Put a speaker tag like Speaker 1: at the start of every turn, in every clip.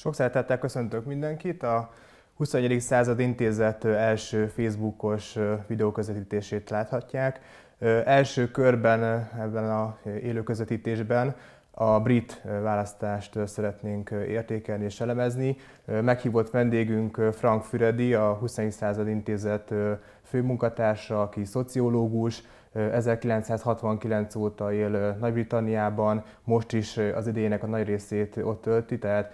Speaker 1: Sok szeretettel köszöntök mindenkit. A 21. század intézet első Facebookos videóközvetítését láthatják. Első körben ebben a élő közvetítésben a brit választást szeretnénk értékelni és elemezni. Meghívott vendégünk Frank Füredi, a 20. század intézet főmunkatársa, aki szociológus, 1969 óta él Nagy-Britanniában, most is az idejének a nagy részét ott tölti, tehát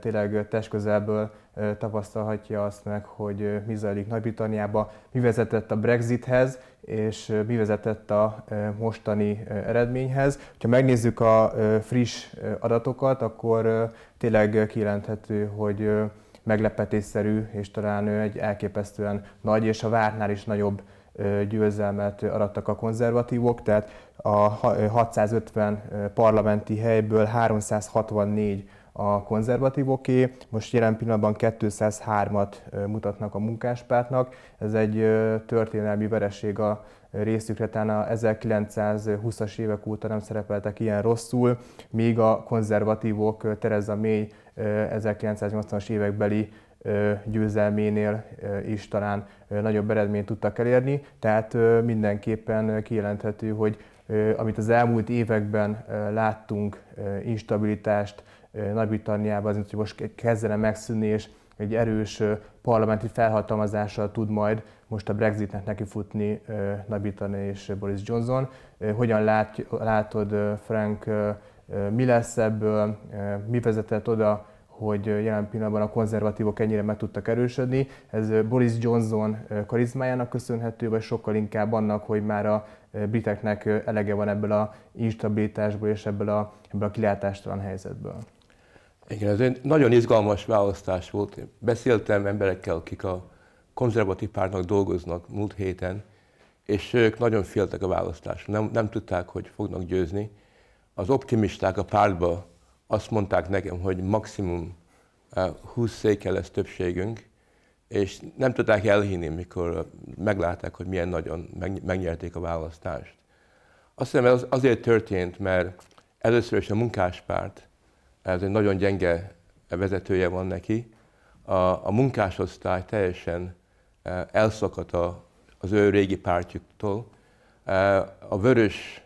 Speaker 1: tényleg testközelből tapasztalhatja azt meg, hogy mi zajlik Nagy-Britanniában, mi vezetett a Brexithez, és mi vezetett a mostani eredményhez. Ha megnézzük a friss adatokat, akkor tényleg kijelenthető, hogy meglepetésszerű és talán egy elképesztően nagy és a vártnál is nagyobb győzelmet arattak a konzervatívok, tehát a 650 parlamenti helyből 364 a konzervatívoké. Most jelen pillanatban 203-at mutatnak a munkáspártnak. Ez egy történelmi vereség a részükre, tehát a 1920-as évek óta nem szerepeltek ilyen rosszul, míg a konzervatívok Tereza May 1980-as évekbeli győzelménél is talán nagyobb eredményt tudtak elérni, tehát mindenképpen kijelenthető, hogy amit az elmúlt években láttunk, instabilitást, nagy-Britanniában, az hogy most kezdene megszűnni, és egy erős parlamenti felhatalmazással tud majd most a Brexitnek nekifutni Nagy-Britannia és Boris Johnson. Hogyan lát, látod, Frank, mi lesz ebből, mi vezetett oda, hogy jelen pillanatban a konzervatívok ennyire meg tudtak erősödni. Ez Boris Johnson karizmájának köszönhető, vagy sokkal inkább annak, hogy már a briteknek elege van ebből a instabilitásból és ebből a, ebből a kilátástalan helyzetből?
Speaker 2: Igen, ez egy nagyon izgalmas választás volt. Én beszéltem emberekkel, akik a konzervatív pártnak dolgoznak múlt héten, és ők nagyon féltek a választásra. Nem, nem tudták, hogy fognak győzni. Az optimisták a pártban azt mondták nekem, hogy maximum 20 eh, székkel lesz többségünk, és nem tudták elhinni, mikor meglátták, hogy milyen nagyon megnyerték a választást. Azt hiszem, ez azért történt, mert először is a munkáspárt ez egy nagyon gyenge vezetője van neki. A, a munkásosztály teljesen e, elszakadt a, az ő régi pártjuktól. E, a vörös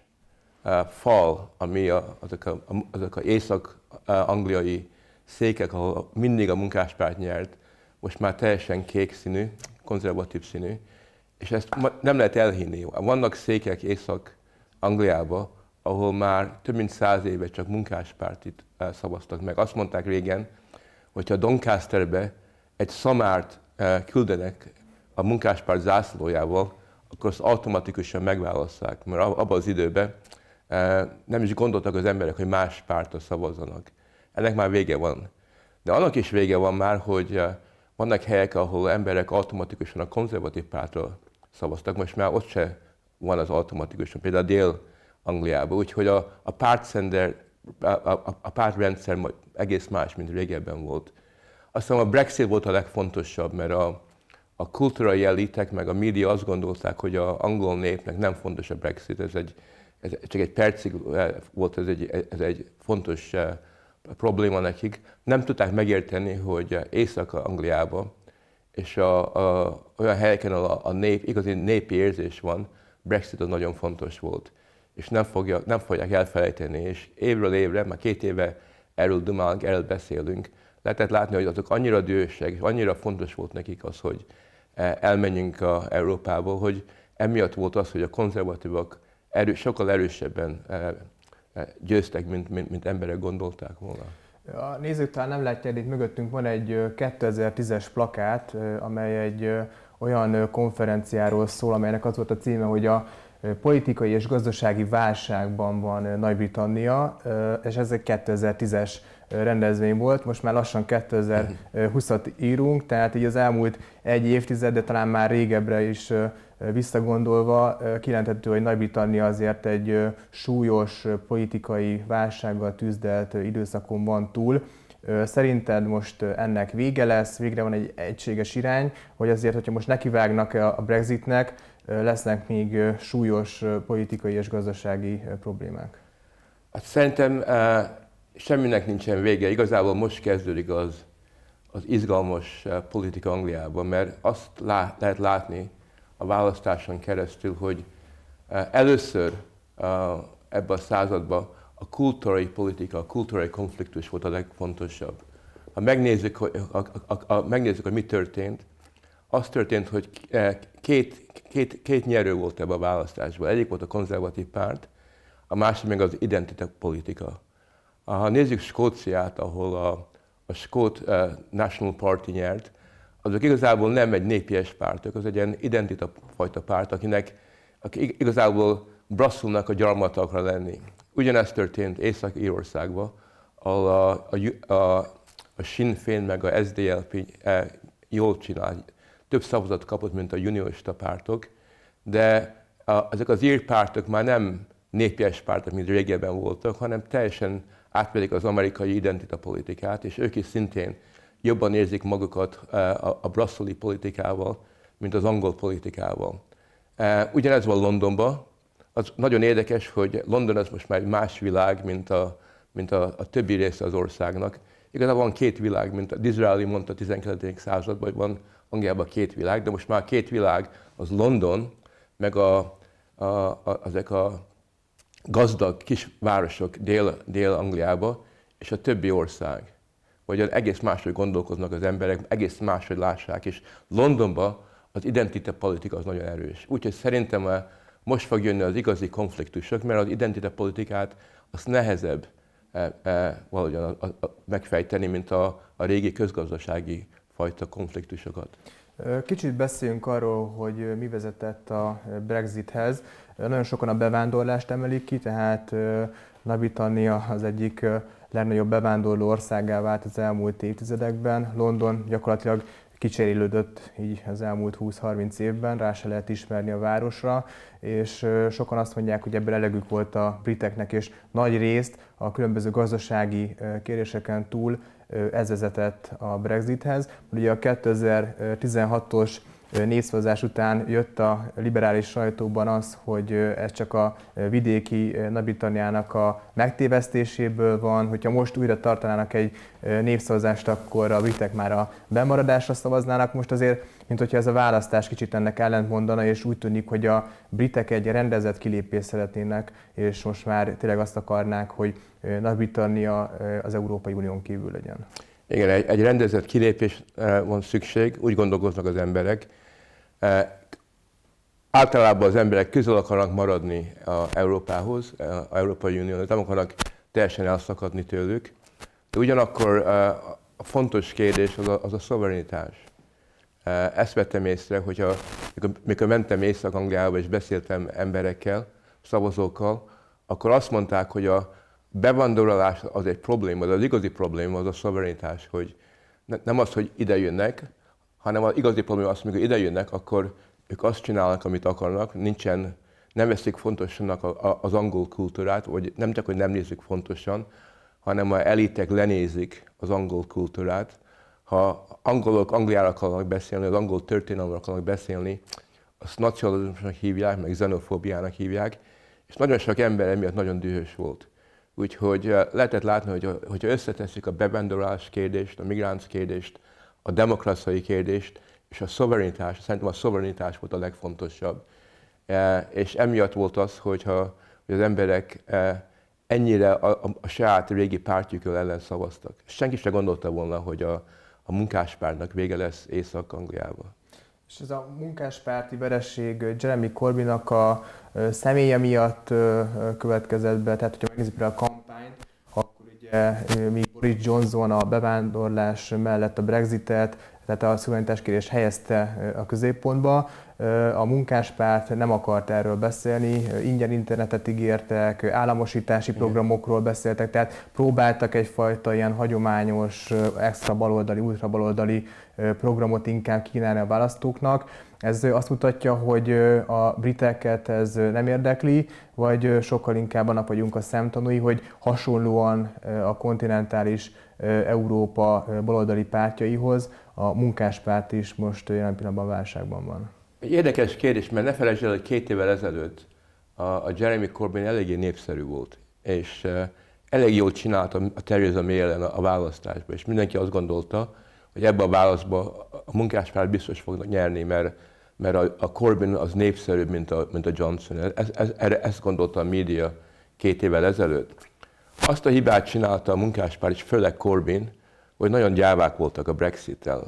Speaker 2: e, fal, ami a, azok, a, azok a észak-angliai székek, ahol mindig a munkáspárt nyert, most már teljesen kék színű, konzervatív színű, és ezt nem lehet elhinni. Vannak székek Észak-Angliában, ahol már több mint száz éve csak munkáspártit eh, szavaztak meg. Azt mondták régen, hogyha Doncasterbe egy szamárt eh, küldenek a munkáspárt zászlójával, akkor azt automatikusan megválaszták. mert abban az időben eh, nem is gondoltak az emberek, hogy más pártra szavazzanak. Ennek már vége van. De annak is vége van már, hogy vannak helyek, ahol emberek automatikusan a konzervatív pártra szavaztak, most már ott se van az automatikusan. Például a dél Angliába. Úgyhogy a, a pártsender, a, a, a pártrendszer majd egész más, mint régebben volt. Aztán a Brexit volt a legfontosabb, mert a, a kulturai elitek meg a média azt gondolták, hogy a angol népnek nem fontos a Brexit, ez egy, ez csak egy percig eh, volt ez egy, ez egy fontos eh, probléma nekik. Nem tudták megérteni, hogy Észak-Angliában és a, a, olyan helyeken, ahol a, a nép, igazi népi érzés van, Brexit az nagyon fontos volt és nem, fogja, nem fogják elfelejteni, és évről évre, már két éve erről dumálunk, erről beszélünk, lehetett látni, hogy azok annyira dősek, és annyira fontos volt nekik az, hogy e, elmenjünk a Európába, hogy emiatt volt az, hogy a konzervatívak erő, sokkal erősebben e, e, győztek, mint, mint, mint emberek gondolták volna. A
Speaker 1: nézők talán nem látják, itt mögöttünk van egy 2010-es plakát, amely egy olyan konferenciáról szól, amelynek az volt a címe, hogy a politikai és gazdasági válságban van Nagy-Britannia, és ez egy 2010-es rendezvény volt, most már lassan 2020-at írunk, tehát így az elmúlt egy évtized, de talán már régebbre is visszagondolva kijelenthető, hogy Nagy-Britannia azért egy súlyos politikai válsággal tüzdelt időszakon van túl. Szerinted most ennek vége lesz, végre van egy egységes irány, hogy azért, hogyha most nekivágnak a Brexitnek, lesznek még súlyos politikai és
Speaker 2: gazdasági problémák? Hát szerintem semminek nincsen vége. Igazából most kezdődik az, az izgalmas politika Angliában, mert azt lát, lehet látni a választáson keresztül, hogy először ebben a században a kultúrai politika, a kultúrai konfliktus volt a legfontosabb. Ha megnézzük, hogy, ha, ha, ha megnézzük, hogy mi történt, az történt, hogy két két, két nyerő volt ebben a választásban. Egyik volt a konzervatív párt, a másik meg az identitepolitika. Ha nézzük Skóciát, ahol a, a Skót uh, National Party nyert, azok igazából nem egy népies pártok, az egy ilyen identita fajta párt, akinek aki igazából Brasszulnak a gyarmata akar lenni. Ugyanezt történt Észak-Írországban, ahol a, a, a, a Sinn Féin meg a SDLP eh, jól csinál, több szavazat kapott, mint a juniorista pártok, de a, ezek az írt pártok már nem népies pártok, mint régebben voltak, hanem teljesen átvedik az amerikai identitapolitikát, és ők is szintén jobban érzik magukat e, a, a brasszoli politikával, mint az angol politikával. E, ugyanez van Londonban. Az nagyon érdekes, hogy London az most már egy más világ, mint a, mint a, a többi része az országnak. Igazából van két világ, mint a Disraeli mondta a 19. században, hogy van Angliában két világ, de most már két világ az London, meg a, a, a, ezek a gazdag kisvárosok Dél, Dél-Angliába, és a többi ország. Vagy egész máshogy gondolkoznak az emberek, egész máshogy lássák, és Londonban az identitáspolitika az nagyon erős. Úgyhogy szerintem eh, most fog jönni az igazi konfliktusok, mert az identitáspolitikát az nehezebb e, e, valahogyan a, a, a megfejteni, mint a, a régi közgazdasági fajta konfliktusokat.
Speaker 1: Kicsit beszéljünk arról, hogy mi vezetett a Brexithez. Nagyon sokan a bevándorlást emelik ki, tehát Nagy-Britannia az egyik legnagyobb bevándorló országá vált az elmúlt évtizedekben. London gyakorlatilag kicserélődött így az elmúlt 20-30 évben, rá se lehet ismerni a városra, és sokan azt mondják, hogy ebből elegük volt a briteknek, és nagy részt a különböző gazdasági kéréseken túl ez vezetett a Brexithez. Ugye a 2016-os népszavazás után jött a liberális sajtóban az, hogy ez csak a vidéki Nagy-Britanniának a megtévesztéséből van, hogyha most újra tartanának egy népszavazást, akkor a britek már a bemaradásra szavaznának. Most azért mint hogyha ez a választás kicsit ennek ellentmondana, és úgy tűnik, hogy a britek egy rendezett kilépés szeretnének, és most már tényleg azt akarnák, hogy Nagy-Britannia az Európai Unión kívül
Speaker 2: legyen. Igen, egy, egy rendezett kilépés van szükség, úgy gondolkoznak az emberek. Általában az emberek közel akarnak maradni a Európához, a Európai Unióhoz, nem akarnak teljesen elszakadni tőlük. De ugyanakkor a fontos kérdés az a, az a szoverenitás. Eh, ezt vettem észre, hogy a, mikor mentem Észak-Angliába és beszéltem emberekkel, szavazókkal, akkor azt mondták, hogy a bevándorlás az egy probléma, de az igazi probléma az a szuverenitás, hogy ne, nem az, hogy ide jönnek, hanem az igazi probléma az, amikor ide jönnek, akkor ők azt csinálnak, amit akarnak, nincsen, nem veszik fontosnak a, a, az angol kultúrát, vagy nem csak, hogy nem nézik fontosan, hanem a elitek lenézik az angol kultúrát, ha angolok Angliára akarnak beszélni, az angol történelmről akarnak beszélni, azt nacionalizmusnak hívják, meg xenofóbiának hívják, és nagyon sok ember emiatt nagyon dühös volt. Úgyhogy eh, lehetett látni, hogy hogyha összeteszik a bevándorlás kérdést, a migráns kérdést, a demokraciai kérdést, és a szoverenitás, szerintem a szoverenitás volt a legfontosabb. Eh, és emiatt volt az, hogyha hogy az emberek eh, ennyire a, a, a saját régi pártjükről ellen szavaztak. Senki sem gondolta volna, hogy a, a munkáspárnak vége lesz észak angliába
Speaker 1: És ez a munkáspárti vereség Jeremy Corbynnak a személye miatt következett be, tehát hogyha megnézzük például a kampányt, akkor ugye mi Boris Johnson a bevándorlás mellett a Brexitet, tehát a szuverenitáskérés helyezte a középpontba. A munkáspárt nem akart erről beszélni, ingyen internetet ígértek, államosítási programokról beszéltek, tehát próbáltak egyfajta ilyen hagyományos, extra baloldali, ultra baloldali programot inkább kínálni a választóknak. Ez azt mutatja, hogy a briteket ez nem érdekli, vagy sokkal inkább annak vagyunk a szemtanúi, hogy hasonlóan a kontinentális Európa baloldali pártjaihoz a munkáspárt is most jelen pillanatban válságban van.
Speaker 2: Egy érdekes kérdés, mert ne felejtsd el, hogy két évvel ezelőtt a, a Jeremy Corbyn eléggé népszerű volt, és elég jól csinálta a Theresa May ellen a választásban, és mindenki azt gondolta, hogy ebbe a válaszba a munkáspárt biztos fognak nyerni, mert, mert a, a Corbyn az népszerűbb, mint a, mint a Johnson. Ez, ez, erre ezt gondolta a média két évvel ezelőtt. Azt a hibát csinálta a munkáspár, és főleg Corbyn, hogy nagyon gyávák voltak a Brexit-tel.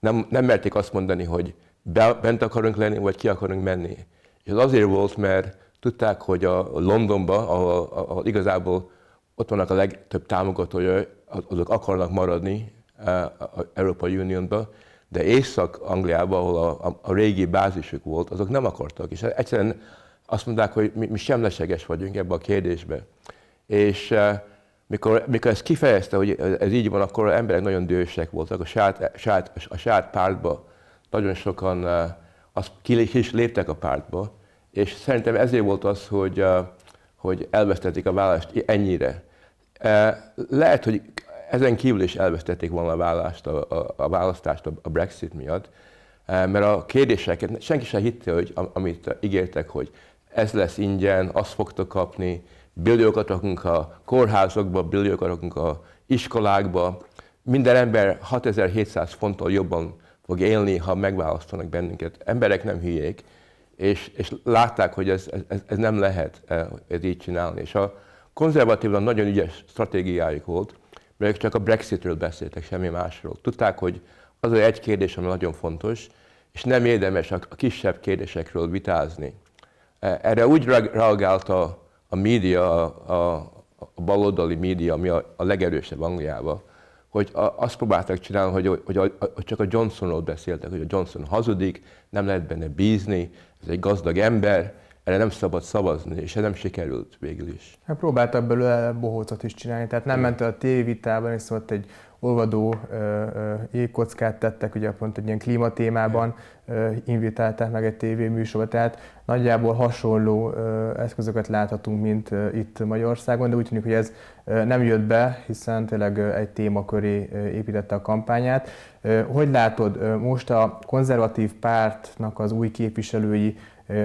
Speaker 2: Nem, nem merték azt mondani, hogy be, bent akarunk lenni, vagy ki akarunk menni. És az azért volt, mert tudták, hogy a Londonban, ahol, ahol igazából ott vannak a legtöbb támogatója, azok akarnak maradni eh, az Európai Unionban, de Észak-Angliában, ahol a, a, a régi bázisuk volt, azok nem akartak. És egyszerűen azt mondták, hogy mi, mi semleseges vagyunk ebbe a kérdésbe. És eh, mikor, mikor ezt kifejezte, hogy ez így van, akkor az emberek nagyon dősek voltak. A sárt sát, a sárt pártba nagyon sokan eh, az, is léptek a pártba, és szerintem ezért volt az, hogy, eh, hogy elvesztették a választ ennyire. Eh, lehet, hogy ezen kívül is elvesztették volna a, választ, a, a, a választást a Brexit miatt, mert a kérdéseket senki sem hitte, hogy amit ígértek, hogy ez lesz ingyen, azt fogtok kapni, billiókat rakunk a kórházokba, billiókat rakunk a iskolákba. Minden ember 6700 fonttal jobban fog élni, ha megválasztanak bennünket. Emberek nem hülyék, és, és látták, hogy ez, ez, ez nem lehet e, ez így csinálni. És a konzervatívan nagyon ügyes stratégiájuk volt, mert ők csak a Brexitről beszéltek, semmi másról. Tudták, hogy az az egy kérdés, ami nagyon fontos, és nem érdemes a kisebb kérdésekről vitázni. E, erre úgy reagálta a a média, a, a baloldali média, ami a, a legerősebb Angliában, hogy a, azt próbálták csinálni, hogy, hogy, a, hogy csak a Johnsonról beszéltek, hogy a Johnson hazudik, nem lehet benne bízni, ez egy gazdag ember, erre nem szabad szavazni, és ez nem sikerült végül is.
Speaker 1: Hát próbáltak belőle bohócot is csinálni, tehát nem ment el a tévitában, és szólt egy olvadó jégkockát tettek, ugye pont egy ilyen klímatémában invitálták meg egy tévéműsorba, tehát nagyjából hasonló eszközöket láthatunk, mint itt Magyarországon, de úgy tűnik, hogy ez nem jött be, hiszen tényleg egy témaköré építette a kampányát. Hogy látod, most a konzervatív pártnak az új képviselői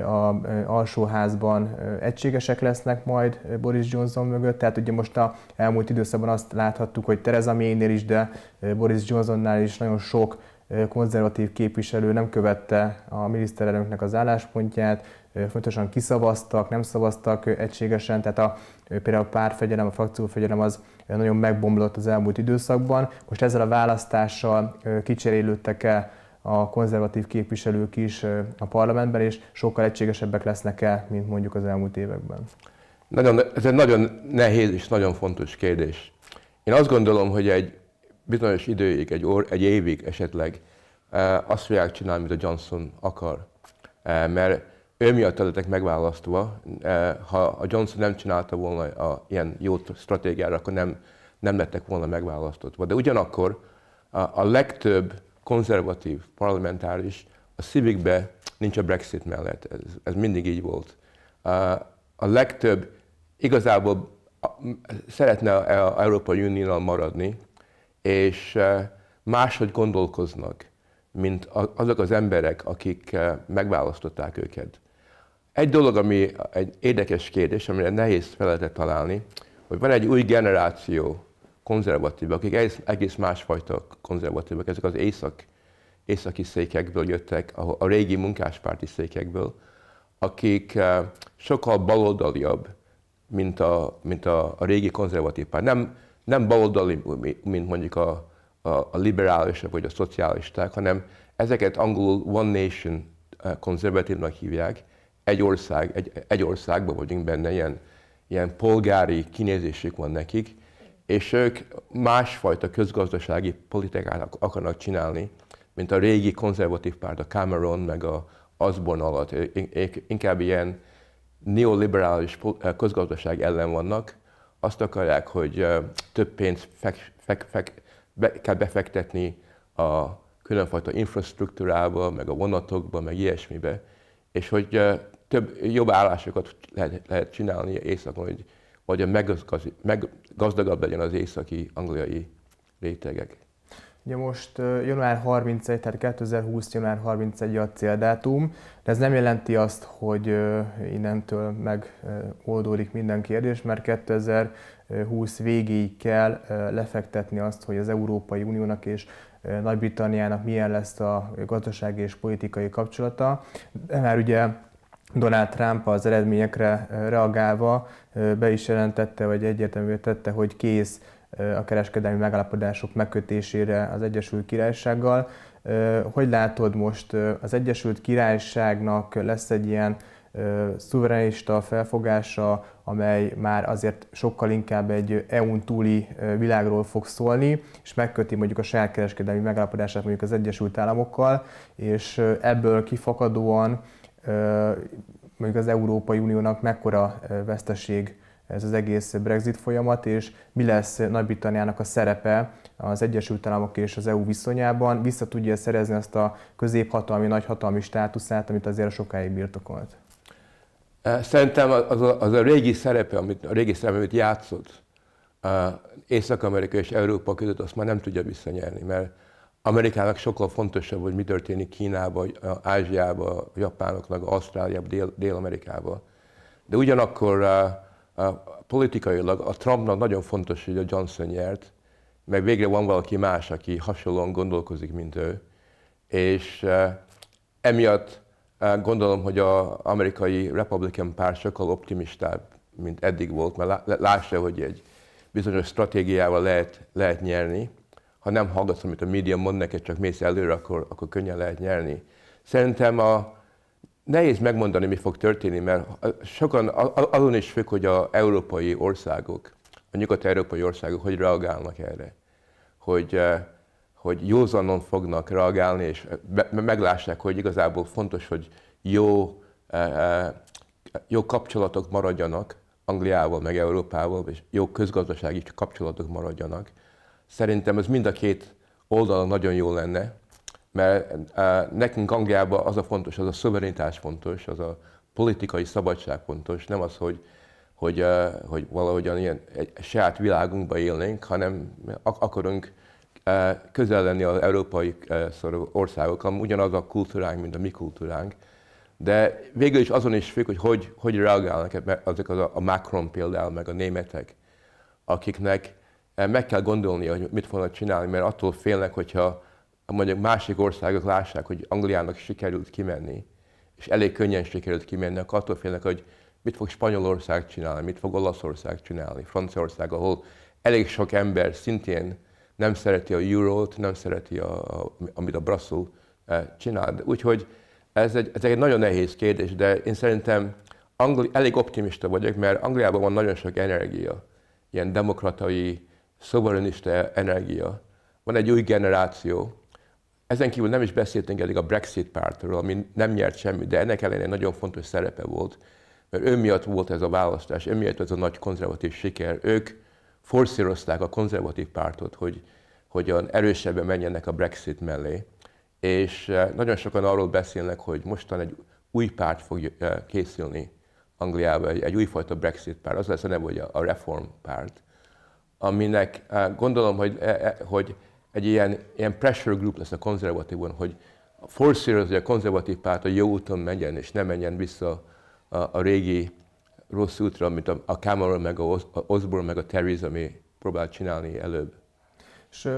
Speaker 1: a alsóházban egységesek lesznek majd Boris Johnson mögött. Tehát ugye most a elmúlt időszakban azt láthattuk, hogy Theresa Maynél is, de Boris Johnsonnál is nagyon sok konzervatív képviselő nem követte a miniszterelnöknek az álláspontját, fontosan kiszavaztak, nem szavaztak egységesen, tehát a, például a párfegyelem, a frakciófegyelem az nagyon megbomlott az elmúlt időszakban. Most ezzel a választással kicserélődtek el a konzervatív képviselők is a parlamentben, és sokkal egységesebbek lesznek el, mint mondjuk az elmúlt években?
Speaker 2: Nagyon, ez egy nagyon nehéz és nagyon fontos kérdés. Én azt gondolom, hogy egy bizonyos időig, egy, or, egy évig esetleg azt fogják csinálni, amit a Johnson akar. Mert ő miatt lettek megválasztva. Ha a Johnson nem csinálta volna a, ilyen jó stratégiára, akkor nem, nem lettek volna megválasztva. De ugyanakkor a, a legtöbb konzervatív parlamentáris, a civikbe nincs a Brexit mellett, ez, ez mindig így volt. Uh, a legtöbb igazából szeretne a Európai Uniónal maradni, és uh, máshogy gondolkoznak, mint azok az emberek, akik uh, megválasztották őket. Egy dolog, ami egy érdekes kérdés, amire nehéz feletet találni, hogy van egy új generáció konzervatívak, akik egész, egész másfajta konzervatívak, ezek az észak, északi székekből jöttek, a, a régi munkáspárti székekből, akik eh, sokkal baloldaliabb, mint a, mint a, a régi konzervatív párt. Nem, nem baloldali, mint mondjuk a, a, a liberálisok vagy a szocialisták, hanem ezeket angolul One Nation eh, konzervatívnak hívják. Egy ország, egy, egy országban vagyunk benne, ilyen, ilyen polgári kinézésük van nekik, és ők másfajta közgazdasági politikát akarnak csinálni, mint a régi konzervatív párt, a Cameron, meg a Osborne alatt. Inkább ilyen neoliberális eh, közgazdaság ellen vannak, azt akarják, hogy eh, több pénzt fek, fek, fek, be, kell befektetni a különfajta infrastruktúrába, meg a vonatokba, meg ilyesmibe, és hogy eh, több jobb állásokat lehet, lehet csinálni északon, hogy vagy a meggazdagabb legyen az északi angliai rétegek.
Speaker 1: Ugye most január 31, tehát 2020. január 31 a céldátum, de ez nem jelenti azt, hogy innentől megoldódik minden kérdés, mert 2020 végéig kell lefektetni azt, hogy az Európai Uniónak és Nagy-Britanniának milyen lesz a gazdasági és politikai kapcsolata. De már ugye Donald Trump az eredményekre reagálva be is jelentette, vagy egyértelművé tette, hogy kész a kereskedelmi megállapodások megkötésére az Egyesült Királysággal. Hogy látod most, az Egyesült Királyságnak lesz egy ilyen szuverenista felfogása, amely már azért sokkal inkább egy EU-n túli világról fog szólni, és megköti mondjuk a saját kereskedelmi megállapodását mondjuk az Egyesült Államokkal, és ebből kifakadóan mondjuk az Európai Uniónak mekkora veszteség ez az egész Brexit folyamat, és mi lesz Nagy-Britanniának a szerepe az Egyesült Államok és az EU viszonyában, vissza tudja szerezni azt a középhatalmi, nagyhatalmi státuszát, amit azért sokáig birtokolt.
Speaker 2: Szerintem az a, az a régi szerepe, amit, a régi szerepe, amit játszott Észak-Amerika és Európa között, azt már nem tudja visszanyerni, mert Amerikának sokkal fontosabb, hogy mi történik Kínába, Ázsiába, Japánoknak, Ausztráliába, Dél- dél De ugyanakkor a, eh, a, eh, politikailag a Trumpnak nagyon fontos, hogy a Johnson nyert, meg végre van valaki más, aki hasonlóan gondolkozik, mint ő. És e, emiatt e, gondolom, hogy az amerikai Republican párt sokkal optimistább, mint eddig volt, mert lássa, hogy egy bizonyos stratégiával lehet, lehet nyerni ha nem hallgatsz, amit a média mond neked, csak mész előre, akkor, akkor könnyen lehet nyerni. Szerintem a, nehéz megmondani, mi fog történni, mert sokan azon is függ, hogy az európai országok, a nyugat-európai országok hogy reagálnak erre. Hogy, eh, hogy józanon fognak reagálni, és meglássák, hogy igazából fontos, hogy jó, eh, eh, jó kapcsolatok maradjanak Angliával, meg Európával, és jó közgazdasági kapcsolatok maradjanak Szerintem ez mind a két oldalon nagyon jó lenne, mert eh, nekünk Angliában az a fontos, az a szuverenitás fontos, az a politikai szabadság fontos, nem az, hogy, hogy, eh, hogy valahogyan ilyen egy saját világunkba élnénk, hanem akarunk eh, közel lenni az európai országokkal, ugyanaz a kultúránk, mint a mi kultúránk, de végül is azon is függ, hogy hogy, hogy reagálnak ezek az a Macron például, meg a németek, akiknek Eh, meg kell gondolni, hogy mit fognak csinálni, mert attól félnek, hogyha mondjuk másik országok lássák, hogy Angliának sikerült kimenni, és elég könnyen sikerült kimenni, akkor attól félnek, hogy mit fog Spanyolország csinálni, mit fog Olaszország csinálni, Franciaország, ahol elég sok ember szintén nem szereti a eurót, nem szereti, a, a, amit a Brasszul eh, csinál. Úgyhogy ez egy, ez egy nagyon nehéz kérdés, de én szerintem Angli, elég optimista vagyok, mert Angliában van nagyon sok energia, ilyen demokratai, szoverenista energia. Van egy új generáció, ezen kívül nem is beszéltünk eddig a Brexit pártról, ami nem nyert semmit, de ennek ellenére nagyon fontos szerepe volt, mert ő miatt volt ez a választás, ő miatt ez a nagy konzervatív siker. Ők forszírozták a konzervatív pártot, hogy hogyan erősebben menjenek a Brexit mellé. És eh, nagyon sokan arról beszélnek, hogy mostan egy új párt fog eh, készülni Angliában, egy, egy újfajta Brexit párt. Az lesz a neve, hogy a Reform párt aminek gondolom, hogy, e, e, hogy egy ilyen, ilyen pressure group lesz a konzervatívon, hogy forszíroz, hogy a konzervatív párt a jó úton menjen, és ne menjen vissza a, a régi rossz útra, mint a, a Cameron, meg a Osborne, meg a Terry, ami próbált csinálni előbb.
Speaker 1: És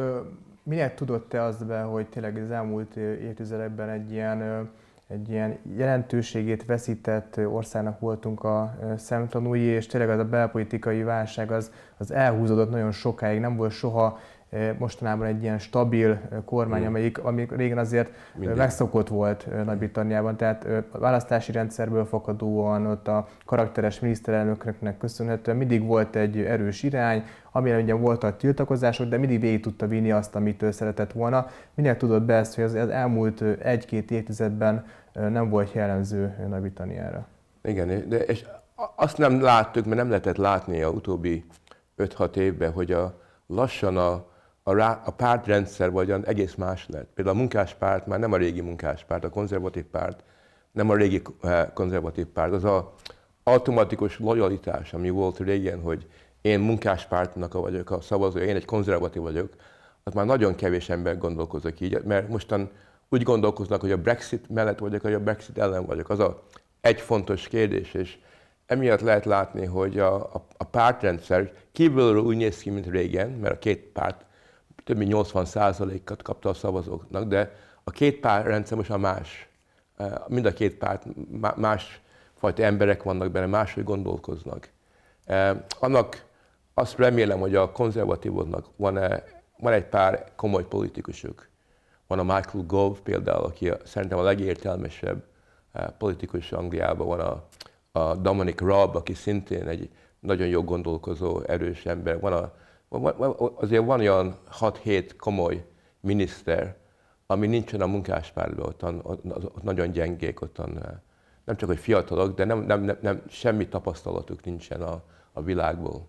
Speaker 1: minél tudott te azt be, hogy tényleg az elmúlt évtizedekben egy ilyen egy ilyen jelentőségét veszített országnak voltunk a szemtanúi, és tényleg az a belpolitikai válság az, az elhúzódott nagyon sokáig, nem volt soha E, mostanában egy ilyen stabil e, kormány, amelyik, amik régen azért e, Mindig. megszokott volt Nagy-Britanniában, tehát a választási rendszerből fakadóan, ott a karakteres miniszterelnöknek köszönhetően mindig volt egy erős irány, amire ugye voltak tiltakozások, de mindig végig tudta vinni azt, amit ő szeretett volna. Minek tudott be ezt, hogy az elmúlt egy-két évtizedben nem volt jellemző Nagy-Britanniára?
Speaker 2: Igen, de és azt nem láttuk, mert nem lehetett látni a utóbbi 5-6 évben, hogy a, lassan a a, rá, a pártrendszer olyan egész más lett. Például a munkáspárt már nem a régi munkáspárt, a konzervatív párt, nem a régi eh, konzervatív párt. Az a automatikus lojalitás, ami volt régen, hogy én munkáspártnak vagyok a szavazó, én egy konzervatív vagyok, az már nagyon kevés ember gondolkozik így, mert mostan úgy gondolkoznak, hogy a Brexit mellett vagyok, vagy a Brexit ellen vagyok. Az a egy fontos kérdés, és emiatt lehet látni, hogy a, a, a pártrendszer kívülről úgy néz ki, mint régen, mert a két párt több mint 80 százalékat kapta a szavazóknak, de a két pár rendszer most a más. Mind a két párt más fajta emberek vannak benne, máshogy gondolkoznak. Annak azt remélem, hogy a konzervatívoknak van, -e, van egy pár komoly politikusuk. Van a Michael Gove például, aki szerintem a legértelmesebb politikus Angliában, van a, a Dominic Raab, aki szintén egy nagyon jó gondolkozó, erős ember, van a azért van olyan 6-7 komoly miniszter, ami nincsen a munkáspárban, ott, ott, ott nagyon gyengék, ott eh, nem csak hogy fiatalok, de nem, nem, nem, nem semmi tapasztalatuk nincsen a, a világból.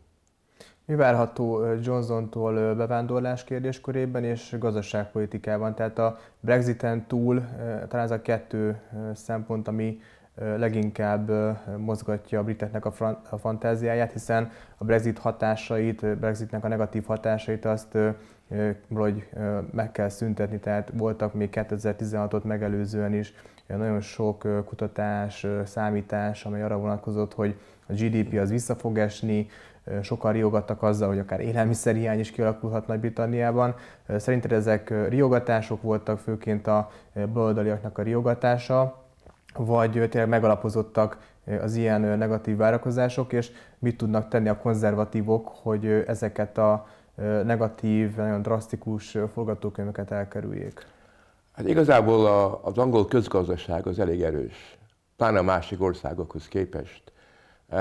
Speaker 1: Mi várható eh, Johnson-tól eh, bevándorlás kérdéskörében és gazdaságpolitikában? Tehát a Brexiten túl talán ez a kettő szempont, ami leginkább mozgatja a briteknek a, a fantáziáját, hiszen a Brexit hatásait, Brexitnek a negatív hatásait azt hogy meg kell szüntetni, tehát voltak még 2016-ot megelőzően is nagyon sok kutatás, számítás, amely arra vonatkozott, hogy a GDP az vissza fog esni, sokan riogattak azzal, hogy akár élelmiszerhiány is kialakulhat Nagy-Britanniában. Szerinted ezek riogatások voltak, főként a baloldaliaknak a riogatása, vagy tényleg megalapozottak az ilyen negatív várakozások, és mit tudnak tenni a konzervatívok, hogy ezeket a negatív, nagyon drasztikus forgatókönyveket elkerüljék?
Speaker 2: Hát igazából a, az angol közgazdaság az elég erős, pláne a másik országokhoz képest. E,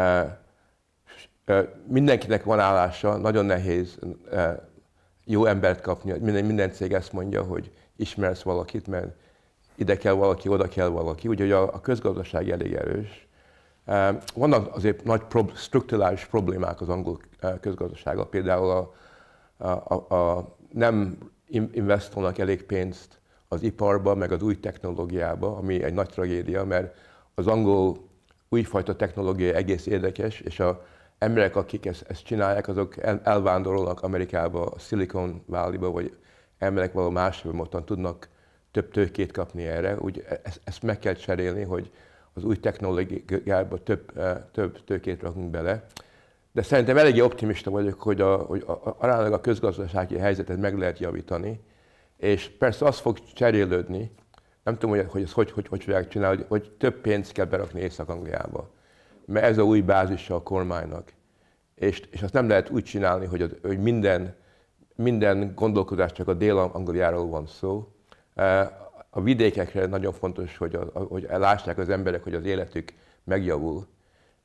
Speaker 2: e, mindenkinek van állása, nagyon nehéz e, jó embert kapni. Minden, minden cég ezt mondja, hogy ismersz valakit, mert ide kell valaki, oda kell valaki, úgyhogy a, a közgazdaság elég erős. Vannak azért nagy prob- strukturális problémák az angol közgazdasággal, például a, a, a, nem investolnak elég pénzt az iparba, meg az új technológiába, ami egy nagy tragédia, mert az angol újfajta technológia egész érdekes, és a emberek, akik ezt, ezt csinálják, azok elvándorolnak Amerikába, a Silicon Valley-ba, vagy emberek való máshol, tudnak több tőkét kapni erre. Úgy ezt, e-, ezt meg kell cserélni, hogy az új technológiába több, e, több tőkét rakunk bele. De szerintem eléggé optimista vagyok, hogy, a, hogy a, a, aránylag a közgazdasági helyzetet meg lehet javítani, és persze az fog cserélődni, nem tudom, hogy, hogy ezt hogy, hogy, hogy fogják csinálni, hogy, hogy több pénzt kell berakni Észak-Angliába, mert ez a új bázisa a kormánynak. És, és azt nem lehet úgy csinálni, hogy, az, hogy minden, minden gondolkodás csak a Dél-Angliáról van szó, Eh, a vidékekre nagyon fontos, hogy, a, hogy lássák az emberek, hogy az életük megjavul,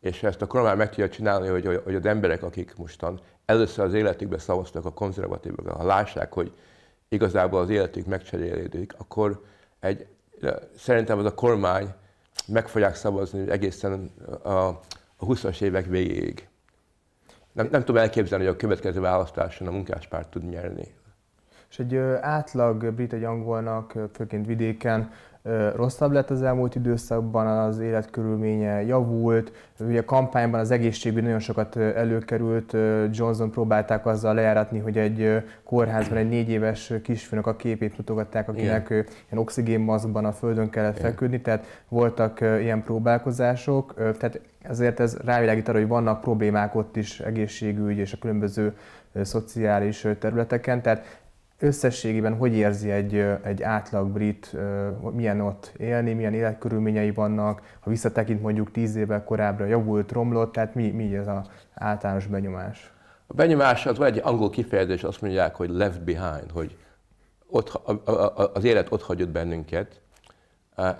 Speaker 2: és ezt a kormány meg tudja csinálni, hogy, hogy az emberek, akik mostan először az életükbe szavaztak a konzervatívokra, ha lássák, hogy igazából az életük megcserélődik, akkor egy, eh, szerintem az a kormány meg fogják szavazni egészen a, a 20-as évek végéig. Nem, nem tudom elképzelni, hogy a következő választáson a munkáspárt tud nyerni
Speaker 1: és egy átlag brit egy angolnak, főként vidéken rosszabb lett az elmúlt időszakban, az életkörülménye javult, ugye a kampányban az egészségügy nagyon sokat előkerült, Johnson próbálták azzal lejáratni, hogy egy kórházban egy négy éves kisfiúnak a képét mutogatták, akinek ilyen, ilyen oxigénmaszkban a földön kellett ilyen. feküdni, tehát voltak ilyen próbálkozások, tehát ezért ez rávilágít arra, hogy vannak problémák ott is egészségügy és a különböző szociális területeken, tehát összességében hogy érzi egy, egy átlag brit, milyen ott élni, milyen életkörülményei vannak, ha visszatekint mondjuk tíz évvel korábbra, javult, romlott, tehát mi, mi ez az általános benyomás?
Speaker 2: A benyomás, az van egy angol kifejezés, azt mondják, hogy left behind, hogy ott, a, a, az élet ott hagyott bennünket.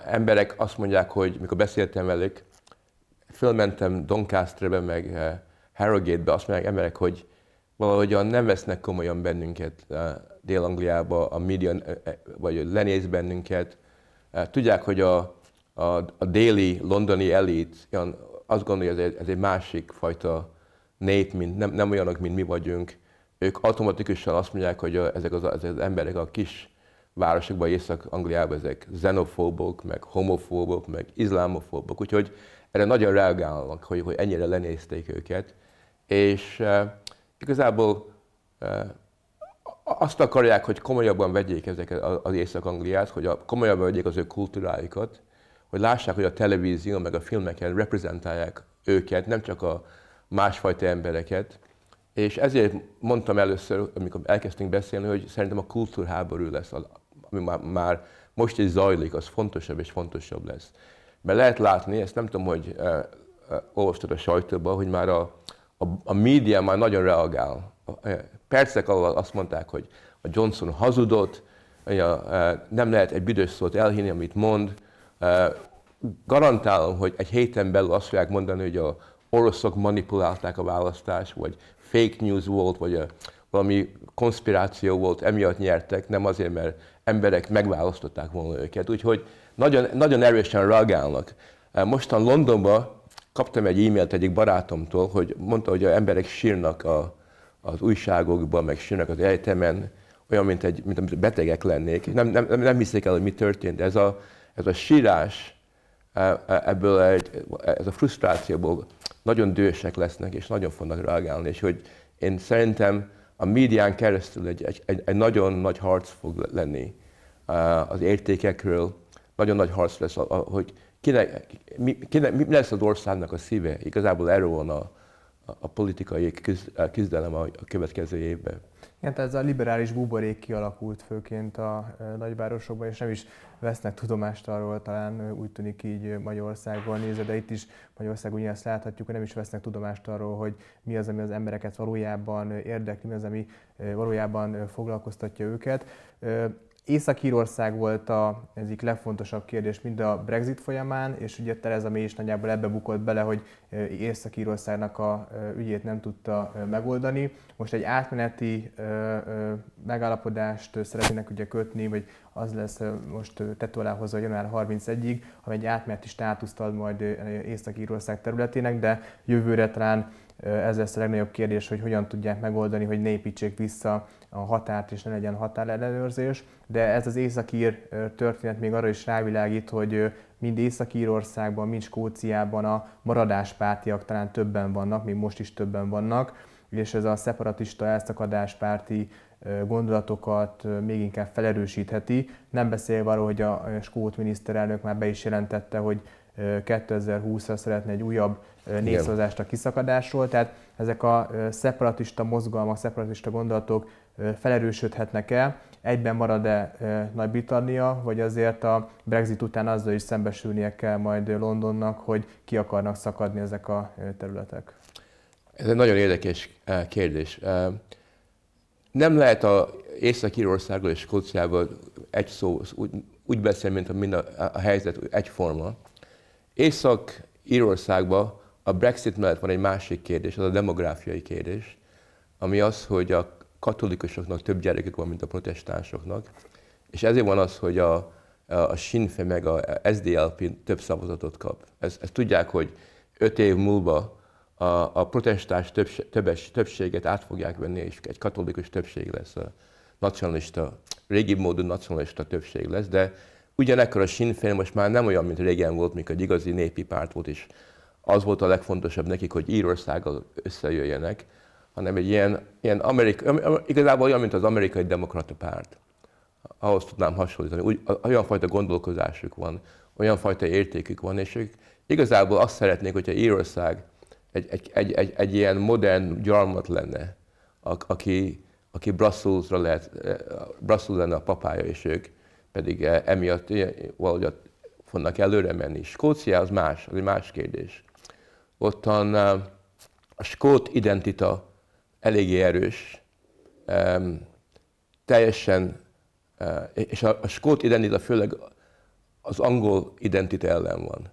Speaker 2: Emberek azt mondják, hogy mikor beszéltem velük, fölmentem Doncasterbe, meg eh, Harrogate-be, azt mondják emberek, hogy valahogyan nem vesznek komolyan bennünket Dél-Angliába, a média, vagy lenéz bennünket. Tudják, hogy a, a, a déli londoni elit azt gondolja, hogy ez egy, ez egy másik fajta nép, mint, nem, nem olyanok, mint mi vagyunk. Ők automatikusan azt mondják, hogy a, ezek, az, ezek az emberek a kis városokban, Észak-Angliában ezek xenofóbok, meg homofóbok, meg izlámofóbok. Úgyhogy erre nagyon reagálnak, hogy, hogy ennyire lenézték őket. És uh, igazából uh, azt akarják, hogy komolyabban vegyék ezeket az Észak-Angliát, hogy a, komolyabban vegyék az ő kultúráikat, hogy lássák, hogy a televízió meg a filmeken reprezentálják őket, nem csak a másfajta embereket. És ezért mondtam először, amikor elkezdtünk beszélni, hogy szerintem a kultúrháború lesz, ami már, már most is zajlik, az fontosabb és fontosabb lesz. Mert lehet látni, ezt nem tudom, hogy uh, olvastad a sajtóban, hogy már a, a, a média már nagyon reagál percek alatt azt mondták, hogy a Johnson hazudott, nem lehet egy büdös szót elhinni, amit mond. Garantálom, hogy egy héten belül azt fogják mondani, hogy a oroszok manipulálták a választást, vagy fake news volt, vagy a, valami konspiráció volt, emiatt nyertek, nem azért, mert emberek megválasztották volna őket. Úgyhogy nagyon, nagyon erősen reagálnak. Mostan Londonban kaptam egy e-mailt egyik barátomtól, hogy mondta, hogy az emberek sírnak a, az újságokban, meg sírnak az ejtemen, olyan, mint, egy, mint betegek lennék. Nem, nem, nem hiszik el, hogy mi történt. Ez a, ez a sírás, e, e, ebből egy, ez a frusztrációból nagyon dősek lesznek, és nagyon fognak reagálni. És hogy én szerintem a médián keresztül egy, egy, egy, egy nagyon nagy harc fog lenni e, az értékekről, nagyon nagy harc lesz, hogy kinek, mi, kinek, mi lesz az országnak a szíve, igazából erről van a, a politikai küzdelem a következő évben.
Speaker 1: Igen, tehát ez a liberális buborék kialakult főként a nagyvárosokban, és nem is vesznek tudomást arról, talán úgy tűnik így Magyarországon nézve, de itt is Magyarország ugye ezt láthatjuk, hogy nem is vesznek tudomást arról, hogy mi az, ami az embereket valójában érdekli, mi az, ami valójában foglalkoztatja őket. Észak-Írország volt a egyik legfontosabb kérdés mind a Brexit folyamán, és ugye Tereza May is nagyjából ebbe bukott bele, hogy Észak-Írországnak a ügyét nem tudta megoldani. Most egy átmeneti megállapodást szeretnének ugye kötni, vagy az lesz most tetőlához alá január 31-ig, ami egy átmeneti státuszt ad majd Észak-Írország területének, de jövőre talán ez lesz a legnagyobb kérdés, hogy hogyan tudják megoldani, hogy ne építsék vissza a határt és ne legyen határellenőrzés, de ez az északír történet még arra is rávilágít, hogy mind Észak-Írországban, mind Skóciában a maradáspártiak talán többen vannak, még most is többen vannak, és ez a szeparatista elszakadáspárti gondolatokat még inkább felerősítheti. Nem beszélve arról, hogy a skót miniszterelnök már be is jelentette, hogy 2020-ra szeretne egy újabb népszavazást a kiszakadásról, tehát ezek a szeparatista mozgalmak, szeparatista gondolatok felerősödhetnek el, egyben marad-e Nagy-Britannia, vagy azért a Brexit után azzal is szembesülnie kell majd Londonnak, hogy ki akarnak szakadni ezek a területek?
Speaker 2: Ez egy nagyon érdekes kérdés. Nem lehet a Észak-Írországgal és Skóciával egy szó, úgy, úgy beszélni, mint a, mind a, a helyzet egyforma. Észak-Írországban a Brexit mellett van egy másik kérdés, az a demográfiai kérdés, ami az, hogy a katolikusoknak több gyerekük van, mint a protestánsoknak, és ezért van az, hogy a, a Sinn meg a SDLP több szavazatot kap. Ezt, ezt tudják, hogy öt év múlva a, a protestáns többs, többes, többséget át fogják venni, és egy katolikus többség lesz a nacionalista, régi módon nacionalista többség lesz, de ugyanekkor a Sinfe most már nem olyan, mint régen volt, mikor egy igazi népi párt volt, és az volt a legfontosabb nekik, hogy Írországgal összejöjjenek, hanem egy ilyen, ilyen amerik, igazából olyan, mint az amerikai demokrata párt. Ahhoz tudnám hasonlítani. Úgy, olyan fajta gondolkozásuk van, olyan fajta értékük van, és ők igazából azt szeretnék, hogyha Írország egy, egy, egy, egy, egy ilyen modern gyarmat lenne, a, aki, aki Brusselsra lehet, eh, Brussels lenne a papája, és ők pedig eh, emiatt eh, valahogy fognak előre menni. Skócia az más, az egy más kérdés ottan um, a skót identita eléggé erős, um, teljesen, uh, és a, skót identita főleg az angol identita ellen van.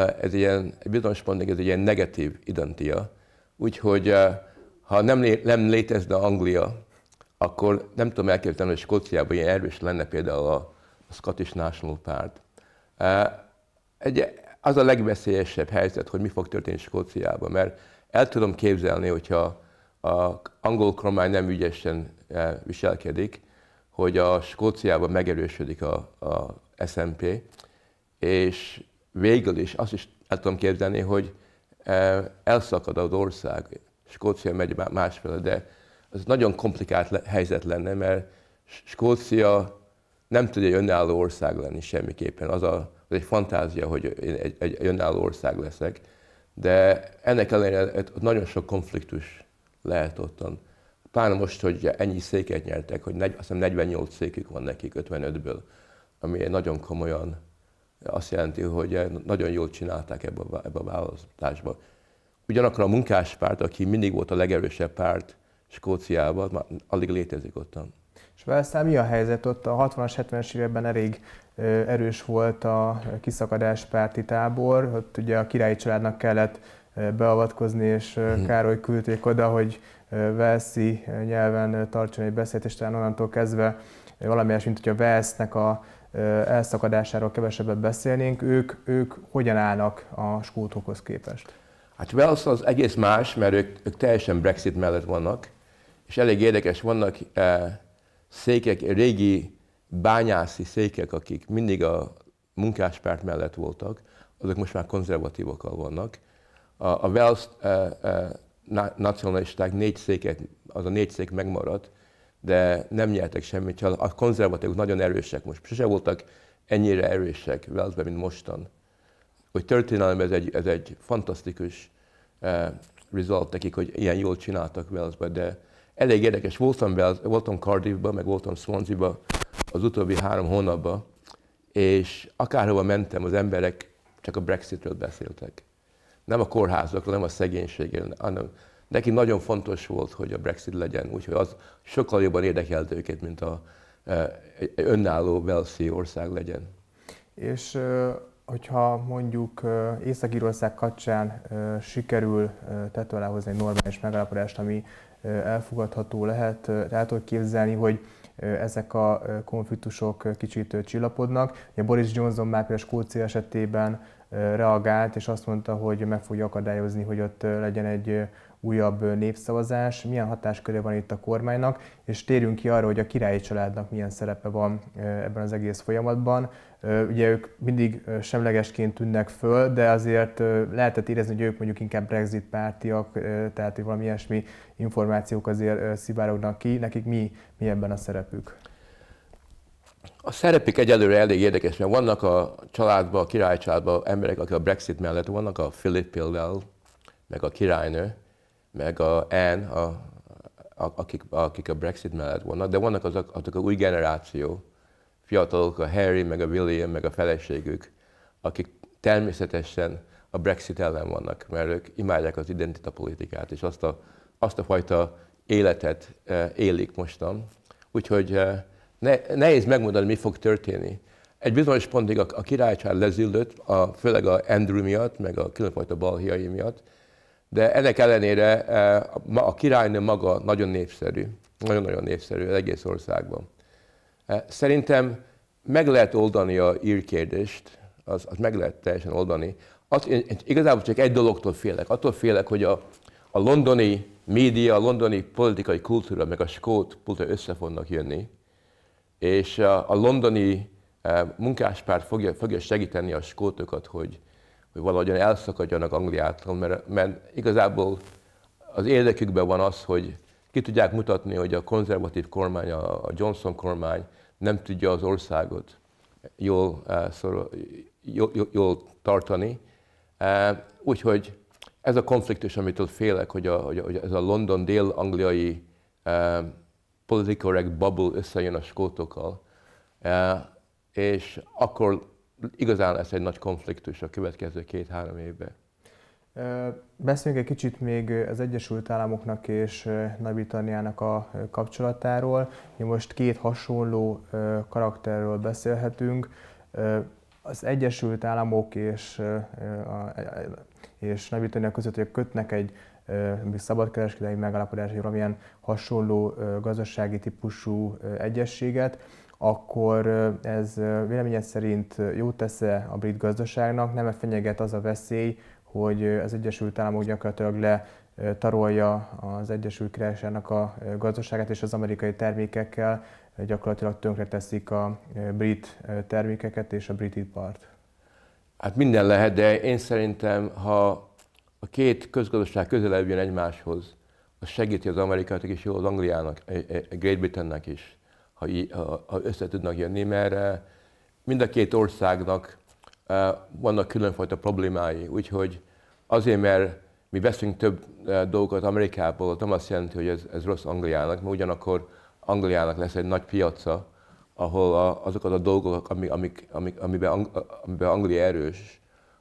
Speaker 2: Ez egy ilyen, bizonyos pontig ez egy ilyen negatív identia. Úgyhogy uh, ha nem, lé, nem létezne Anglia, akkor nem tudom elképzelni, hogy Skóciában ilyen erős lenne például a, a Scottish National Párt. Uh, egy az a legveszélyesebb helyzet, hogy mi fog történni Skóciában, mert el tudom képzelni, hogyha a angol kormány nem ügyesen eh, viselkedik, hogy a Skóciában megerősödik a, a SMP, és végül is azt is el tudom képzelni, hogy eh, elszakad az ország, Skócia megy másfele, de az nagyon komplikált helyzet lenne, mert Skócia nem tudja önálló ország lenni semmiképpen. Az a ez egy fantázia, hogy én egy, egy, egy önálló ország leszek, de ennek ellenére nagyon sok konfliktus lehet ottan. Pán most, hogy ennyi széket nyertek, hogy negy, azt hiszem 48 székük van nekik 55-ből, ami nagyon komolyan azt jelenti, hogy nagyon jól csinálták ebbe a, ebbe a választásba. Ugyanakkor a munkáspárt, aki mindig volt a legerősebb párt Skóciában, már alig létezik ottan.
Speaker 1: És Velsztán mi a helyzet ott? A 60-as, 70-es években elég erős volt a kiszakadás párti tábor, ott ugye a királyi családnak kellett beavatkozni, és mhm. Károly küldték oda, hogy Velszi nyelven tartson egy beszédet, és talán onnantól kezdve valami mint hogy a Velsznek a elszakadásáról kevesebbet beszélnénk, ők, ők hogyan állnak a skótokhoz képest?
Speaker 2: Hát Wales az egész más, mert ők, ők teljesen Brexit mellett vannak, és elég érdekes, vannak eh, székek, régi bányászi székek, akik mindig a munkáspárt mellett voltak, azok most már konzervatívokkal vannak. A, a Wales uh, uh, eh, eh, nacionalisták négy széket, az a négy szék megmaradt, de nem nyertek semmit. A konzervatívok nagyon erősek most. Sose voltak ennyire erősek Walesben, mint mostan. Hogy történelem ez egy, ez egy fantasztikus uh, result nekik, hogy ilyen jól csináltak Walesben, de elég érdekes. Voltam, Wales, voltam Cardiffban, meg voltam Swansea-ban, az utóbbi három hónapban, és akárhova mentem, az emberek csak a Brexitről beszéltek. Nem a kórházakról, nem a szegénységről, hanem neki nagyon fontos volt, hogy a Brexit legyen, úgyhogy az sokkal jobban érdekelt őket, mint a e, önálló Velszi ország legyen.
Speaker 1: És e, hogyha mondjuk e, Észak-Írország kapcsán sikerül tető egy normális megállapodást, ami elfogadható lehet, tehát tudod képzelni, hogy ezek a konfliktusok kicsit csillapodnak. Ugye Boris Johnson már például Skócia esetében reagált, és azt mondta, hogy meg fogja akadályozni, hogy ott legyen egy újabb népszavazás, milyen hatásköre van itt a kormánynak, és térjünk ki arra, hogy a királyi családnak milyen szerepe van ebben az egész folyamatban. Ugye ők mindig semlegesként tűnnek föl, de azért lehetett érezni, hogy ők mondjuk inkább Brexit pártiak, tehát hogy valami ilyesmi információk azért szivárognak ki. Nekik mi, mi ebben a szerepük?
Speaker 2: A szerepük egyelőre elég érdekes, mert vannak a családban, a királycsaládban emberek, akik a Brexit mellett vannak, a Philip például, meg a királynő, meg a Anne, a, a, akik, akik a Brexit mellett vannak, de vannak azok, azok a új generáció, fiatalok, a Harry, meg a William, meg a feleségük, akik természetesen a Brexit ellen vannak, mert ők imádják az identitapolitikát, és azt a, azt a fajta életet e, élik mostan. Úgyhogy e, ne, nehéz megmondani, mi fog történni. Egy bizonyos pontig a, a királycsár lezillött, a, főleg a Andrew miatt, meg a különfajta balhiai miatt, de ennek ellenére eh, a királynő maga nagyon népszerű, nagyon-nagyon népszerű az egész országban. Eh, szerintem meg lehet oldani a írkérdést, az, az meg lehet teljesen oldani. Azt, én, én igazából csak egy dologtól félek. Attól félek, hogy a, a londoni média, a londoni politikai kultúra, meg a skót kultúra össze fognak jönni, és a, a londoni eh, munkáspárt fogja, fogja segíteni a skótokat, hogy hogy valahogyan elszakadjanak Angliától, mert, mert igazából az érdekükben van az, hogy ki tudják mutatni, hogy a konzervatív kormány, a Johnson kormány nem tudja az országot jól, eh, szor, jól, jól tartani. Eh, úgyhogy ez a konfliktus, amitől félek, hogy, a, hogy ez a London-dél-angliai eh, politikorrekt bubble összejön a skótokkal, és akkor igazán lesz egy nagy konfliktus a következő két-három évben.
Speaker 1: Beszéljünk egy kicsit még az Egyesült Államoknak és Nagy-Britanniának a kapcsolatáról. Mi most két hasonló karakterről beszélhetünk. Az Egyesült Államok és, és Nagy-Britannia között hogy kötnek egy szabadkereskedelmi megállapodás, egy valamilyen hasonló gazdasági típusú egyességet akkor ez véleményem szerint jó tesz-e a brit gazdaságnak? Nem-e fenyeget az a veszély, hogy az Egyesült Államok gyakorlatilag le tarolja az Egyesült Királyságnak a gazdaságát, és az amerikai termékekkel gyakorlatilag tönkreteszik a brit termékeket és a brit ipart?
Speaker 2: Hát minden lehet, de én szerintem, ha a két közgazdaság közelebb jön egymáshoz, az segíti az amerikai is, jó az Angliának, Great Britainnek is ha, ha, ha össze tudnak jönni, mert eh, mind a két országnak eh, vannak különfajta problémái, úgyhogy azért, mert mi veszünk több eh, dolgokat Amerikából, nem azt jelenti, hogy ez, ez rossz Angliának, mert ugyanakkor Angliának lesz egy nagy piaca, ahol a, azokat a dolgok, amik, amik, amik, amiben, amiben Anglia erős,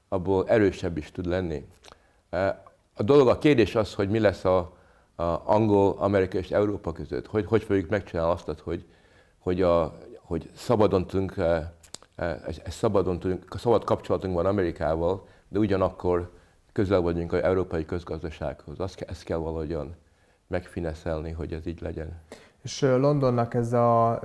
Speaker 2: abból erősebb is tud lenni. A dolog, a kérdés az, hogy mi lesz a, a angol, amerikai és Európa között, hogy hogy fogjuk megcsinálni azt, hogy hogy, a, hogy szabadon tudunk, eh, eh, szabadon tudunk, szabad kapcsolatunk van Amerikával, de ugyanakkor közel vagyunk az európai közgazdasághoz. Azt, ezt kell valahogyan megfineszelni, hogy ez így legyen.
Speaker 1: És Londonnak ez a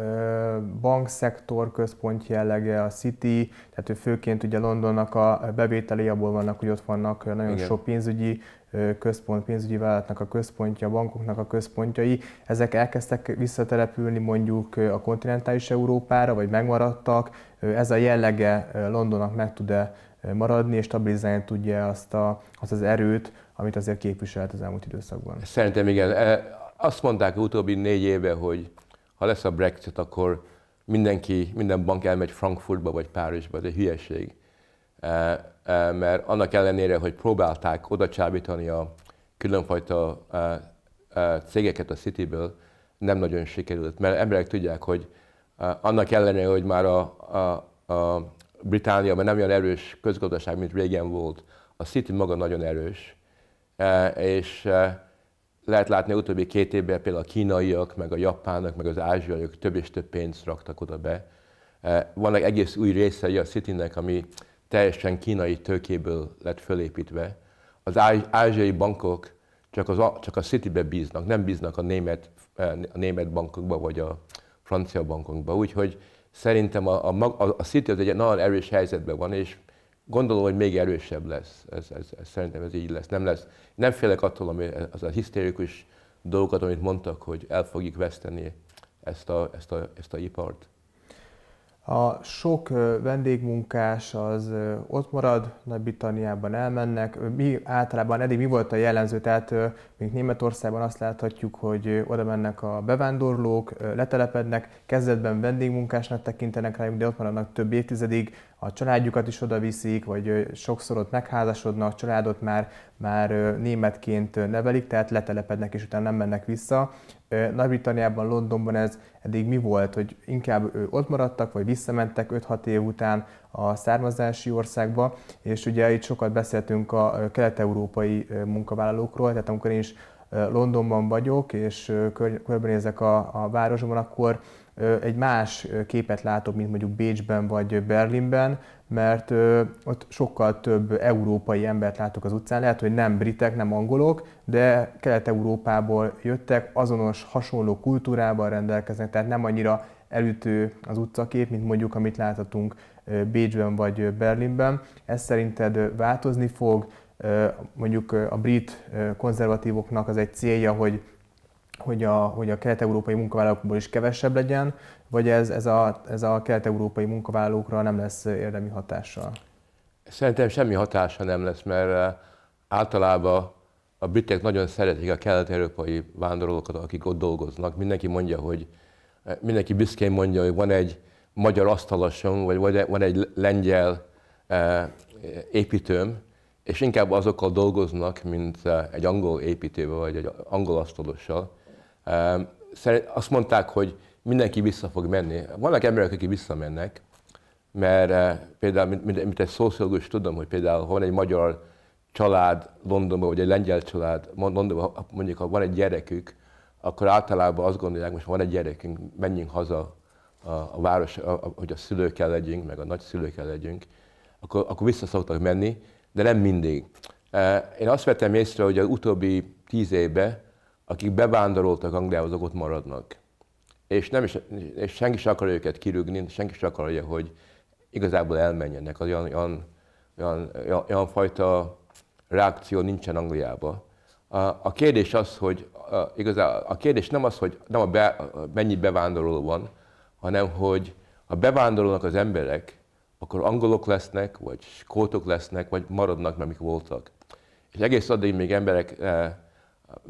Speaker 1: bankszektor központ jellege, a City, tehát ő főként ugye Londonnak a bevételi abból vannak, hogy ott vannak nagyon Igen. sok pénzügyi központ, pénzügyi vállalatnak a központja, bankoknak a központjai, ezek elkezdtek visszatelepülni mondjuk a kontinentális Európára, vagy megmaradtak. Ez a jellege Londonnak meg tud-e maradni, és stabilizálni tudja azt, a, azt az erőt, amit azért képviselt az elmúlt időszakban.
Speaker 2: Szerintem igen. E, azt mondták utóbbi négy éve, hogy ha lesz a Brexit, akkor mindenki, minden bank elmegy Frankfurtba vagy Párizsba, ez egy hülyeség mert annak ellenére, hogy próbálták oda csábítani a különfajta cégeket a Cityből, nem nagyon sikerült, mert emberek tudják, hogy annak ellenére, hogy már a, a, a Británia már nem olyan erős közgazdaság, mint régen volt, a City maga nagyon erős, és lehet látni utóbbi két évben például a kínaiak, meg a japánok, meg az ázsiaiak több és több pénzt raktak oda be. Vannak egész új részei a Citynek, ami teljesen kínai tőkéből lett fölépítve. Az ázsiai bankok csak, az, csak a Citybe bíznak, nem bíznak a német, eh, a német bankokba vagy a francia bankokba. Úgyhogy szerintem a, a, a City az egy nagyon erős helyzetben van, és gondolom, hogy még erősebb lesz. Ez, ez, ez, szerintem ez így lesz. Nem, lesz. nem félek attól, ami az a hisztérikus dolgokat, amit mondtak, hogy el fogjuk veszteni ezt a, ezt a, ezt a ipart.
Speaker 1: A sok vendégmunkás az ott marad, Nagy-Britanniában elmennek. Mi általában eddig mi volt a jellemző? Tehát mint Németországban azt láthatjuk, hogy oda mennek a bevándorlók, letelepednek, kezdetben vendégmunkásnak tekintenek rájuk, de ott maradnak több évtizedig, a családjukat is oda viszik, vagy sokszor ott megházasodnak, a családot már, már németként nevelik, tehát letelepednek és utána nem mennek vissza. Nagy-Britanniában, Londonban ez eddig mi volt, hogy inkább ott maradtak, vagy visszamentek 5-6 év után a származási országba, és ugye itt sokat beszéltünk a kelet-európai munkavállalókról, tehát amikor én is Londonban vagyok, és körbenézek a, a városban, akkor egy más képet látok, mint mondjuk Bécsben vagy Berlinben, mert ott sokkal több európai embert látok az utcán. Lehet, hogy nem britek, nem angolok, de Kelet-Európából jöttek, azonos, hasonló kultúrában rendelkeznek, tehát nem annyira elütő az utcakép, mint mondjuk amit láthatunk Bécsben vagy Berlinben. Ez szerinted változni fog, mondjuk a brit konzervatívoknak az egy célja, hogy hogy a, hogy a kelet-európai munkavállalókból is kevesebb legyen, vagy ez, ez a, ez a kelet-európai munkavállalókra nem lesz érdemi hatással?
Speaker 2: Szerintem semmi hatása nem lesz, mert eh, általában a britek nagyon szeretik a kelet-európai vándorlókat, akik ott dolgoznak. Mindenki mondja, hogy eh, mindenki büszkén mondja, hogy van egy magyar asztalasom, vagy van egy lengyel eh, építőm, és inkább azokkal dolgoznak, mint egy angol építővel, vagy egy angol asztalossal. Azt mondták, hogy mindenki vissza fog menni. Vannak emberek, akik visszamennek, mert például, mint, mint egy szociológus tudom, hogy például, ha van egy magyar család Londonban, vagy egy lengyel család Londonban, mondjuk ha van egy gyerekük, akkor általában azt gondolják, most ha van egy gyerekünk, menjünk haza a, a város, a, a, hogy a szülőkkel legyünk, meg a nagyszülőkkel legyünk, akkor, akkor vissza szoktak menni, de nem mindig. Én azt vettem észre, hogy az utóbbi tíz évben akik bevándoroltak Angliához, azok ott maradnak. És, nem is, és senki sem akarja őket kirúgni, senki sem akarja, hogy igazából elmenjenek. Az olyan, olyan, olyan, olyan fajta reakció nincsen Angliában. A, a kérdés az, hogy a, igazán, a kérdés nem az, hogy nem a be, mennyi bevándorló van, hanem hogy ha bevándorolnak az emberek, akkor angolok lesznek, vagy skótok lesznek, vagy maradnak, mert mik voltak. És egész addig még emberek eh,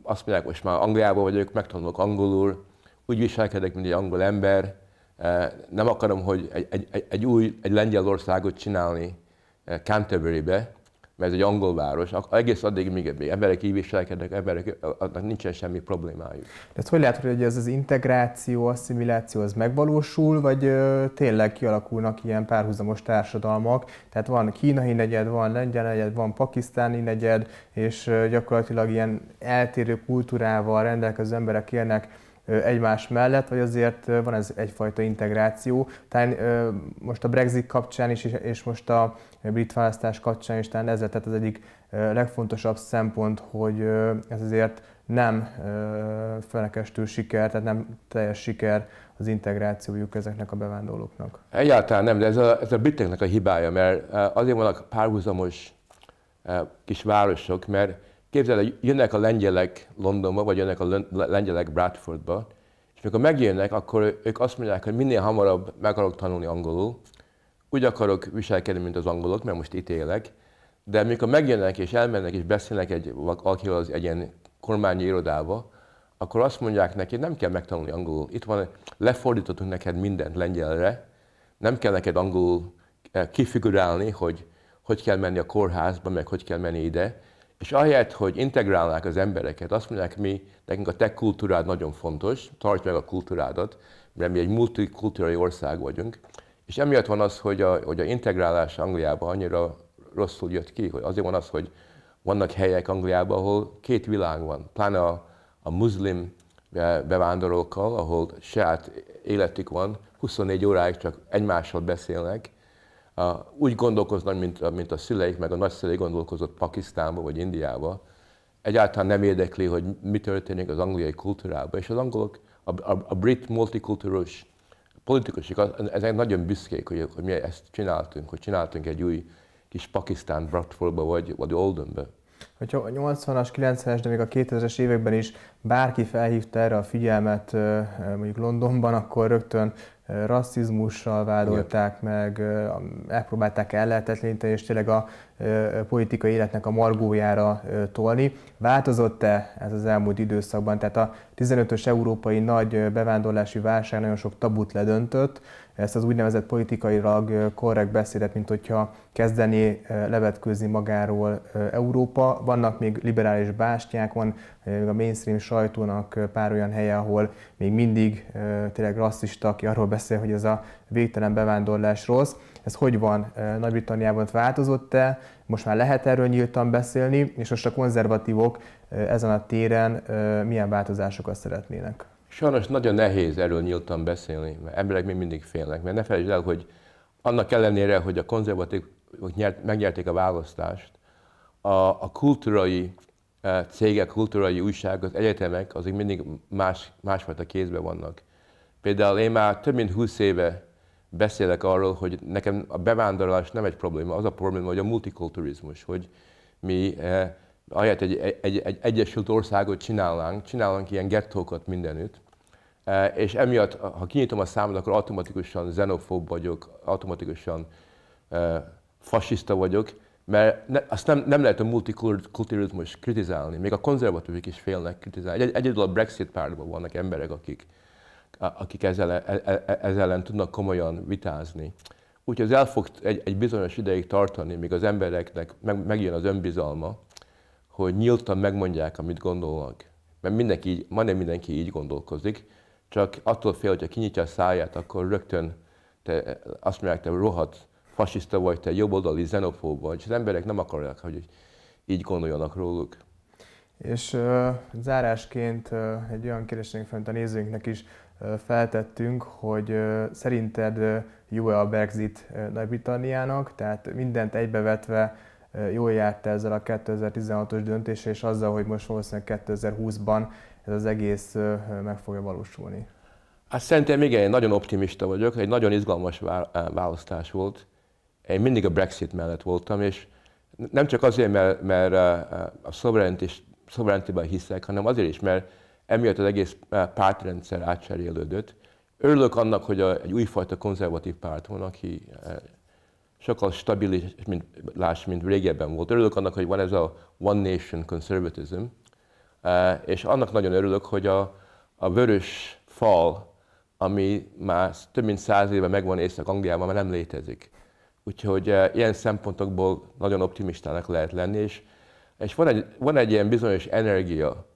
Speaker 2: azt mondják, most már Angliában vagyok, megtanulok angolul, úgy viselkedek, mint egy angol ember, eh, nem akarom, hogy egy, egy, egy új, egy Lengyelországot csinálni eh, Canterbury-be, mert ez egy angol város, egész addig, még még emberek így viselkednek, emberek, annak nincsen semmi problémájuk.
Speaker 1: ezt hogy lehet, hogy ez az integráció, asszimiláció az megvalósul, vagy ö, tényleg kialakulnak ilyen párhuzamos társadalmak? Tehát van kínai negyed, van lengyel negyed, van pakisztáni negyed, és ö, gyakorlatilag ilyen eltérő kultúrával rendelkező emberek élnek egymás mellett, vagy azért van ez egyfajta integráció. Tehát most a Brexit kapcsán is, és most a brit választás kapcsán is tehát ez lett az egyik legfontosabb szempont, hogy ez azért nem felekestő siker, tehát nem teljes siker az integrációjuk ezeknek a
Speaker 2: bevándorlóknak. Egyáltalán nem, de ez a, ez a briteknek a hibája, mert azért vannak párhuzamos kis városok, mert Képzeld el, jönnek a lengyelek Londonba, vagy jönnek a lengyelek Bradfordba, és mikor megjönnek, akkor ők azt mondják, hogy minél hamarabb meg akarok tanulni angolul, úgy akarok viselkedni, mint az angolok, mert most itt élek, de mikor megjönnek és elmennek és beszélnek egy, valakivel az egy ilyen kormányi irodába, akkor azt mondják neki, nem kell megtanulni angolul. Itt van, lefordítottunk neked mindent lengyelre, nem kell neked angolul eh, kifigurálni, hogy hogy kell menni a kórházba, meg hogy kell menni ide, és ahelyett, hogy integrálnák az embereket, azt mondják mi, nekünk a te kultúrád nagyon fontos, tartsd meg a kultúrádat, mert mi egy multikulturális ország vagyunk. És emiatt van az, hogy a, hogy a integrálás Angliában annyira rosszul jött ki, hogy azért van az, hogy vannak helyek Angliában, ahol két világ van, pláne a, a muszlim eh, bevándorlókkal, ahol saját életük van, 24 óráig csak egymással beszélnek, úgy gondolkoznak, mint, mint a szüleik, meg a nagyszüleik gondolkozott Pakisztánba vagy Indiába, egyáltalán nem érdekli, hogy mi történik az angliai kultúrában, és az angolok, a, a, a brit multikultúros politikusok, ezek nagyon büszkék, hogy, hogy mi ezt csináltunk, hogy csináltunk egy új kis Pakisztán Bradfordba vagy, vagy Oldenbe.
Speaker 1: Hogyha a 80-as, 90-es, de még a 2000-es években is bárki felhívta erre a figyelmet mondjuk Londonban, akkor rögtön rasszizmussal vádolták meg, elpróbálták ellehetetleníteni, és tényleg a politikai életnek a margójára tolni. Változott-e ez az elmúlt időszakban? Tehát a 15-ös európai nagy bevándorlási válság nagyon sok tabut ledöntött, ezt az úgynevezett politikailag korrekt beszédet, mint hogyha kezdené levetkőzni magáról Európa. Vannak még liberális bástyák, van még a mainstream sajtónak pár olyan helye, ahol még mindig tényleg rasszista, aki arról beszél, hogy ez a végtelen bevándorlás rossz. Ez hogy van eh, Nagy-Britanniában változott-e? Most már lehet erről nyíltan beszélni, és most a konzervatívok eh, ezen a téren eh, milyen változásokat szeretnének?
Speaker 2: Sajnos nagyon nehéz erről nyíltan beszélni, mert emberek még mindig félnek. Mert ne felejtsd el, hogy annak ellenére, hogy a konzervatívok megnyerték a választást, a, a kultúrai cégek, kultúrai újságok, az egyetemek, azok mindig más, másfajta kézben vannak. Például én már több mint 20 éve beszélek arról, hogy nekem a bevándorlás nem egy probléma, az a probléma, hogy a multikulturizmus, hogy mi eh, ahelyett egy, egy, egy, egy Egyesült Országot csinálnánk, csinálnánk ilyen gettókat mindenütt, eh, és emiatt, ha kinyitom a számot, akkor automatikusan xenofób vagyok, automatikusan eh, fasiszta vagyok, mert ne, azt nem, nem lehet a multikulturizmus kritizálni, még a konzervatívik is félnek kritizálni. Egy, egyedül a Brexit pártban vannak emberek, akik akik ezzel, e, e, e, ezzel ellen tudnak komolyan vitázni. Úgyhogy ez el fog egy, egy bizonyos ideig tartani, míg az embereknek meg, megjön az önbizalma, hogy nyíltan megmondják, amit gondolnak. Mert mindenki így, majdnem mindenki így gondolkozik, csak attól fél, hogyha kinyitja a száját, akkor rögtön te azt mondják, te rohadt fasiszta vagy, te jobboldali xenofób vagy, és az emberek nem akarják, hogy így gondoljanak róluk.
Speaker 1: És uh, zárásként uh, egy olyan kérdést fent a nézőinknek is, feltettünk, hogy szerinted jó-e a Brexit Nagy-Britanniának, tehát mindent egybevetve jól járt ezzel a 2016-os döntéssel, és azzal, hogy most valószínűleg 2020-ban ez az egész meg fogja valósulni.
Speaker 2: Hát szerintem igen, én nagyon optimista vagyok, egy nagyon izgalmas választás volt. Én mindig a Brexit mellett voltam, és nem csak azért, mert, mert a szuverenitásban hiszek, hanem azért is, mert emiatt az egész eh, pártrendszer átcserélődött. Örülök annak, hogy a, egy újfajta konzervatív párt van, aki eh, sokkal stabilis, mint, láss, mint régebben volt. Örülök annak, hogy van ez a One Nation Conservatism, eh, és annak nagyon örülök, hogy a, a vörös fal, ami már több mint száz éve megvan Észak-Angliában, már nem létezik. Úgyhogy ilyen szempontokból nagyon optimistának lehet lenni, és, és van, egy, van egy ilyen bizonyos energia,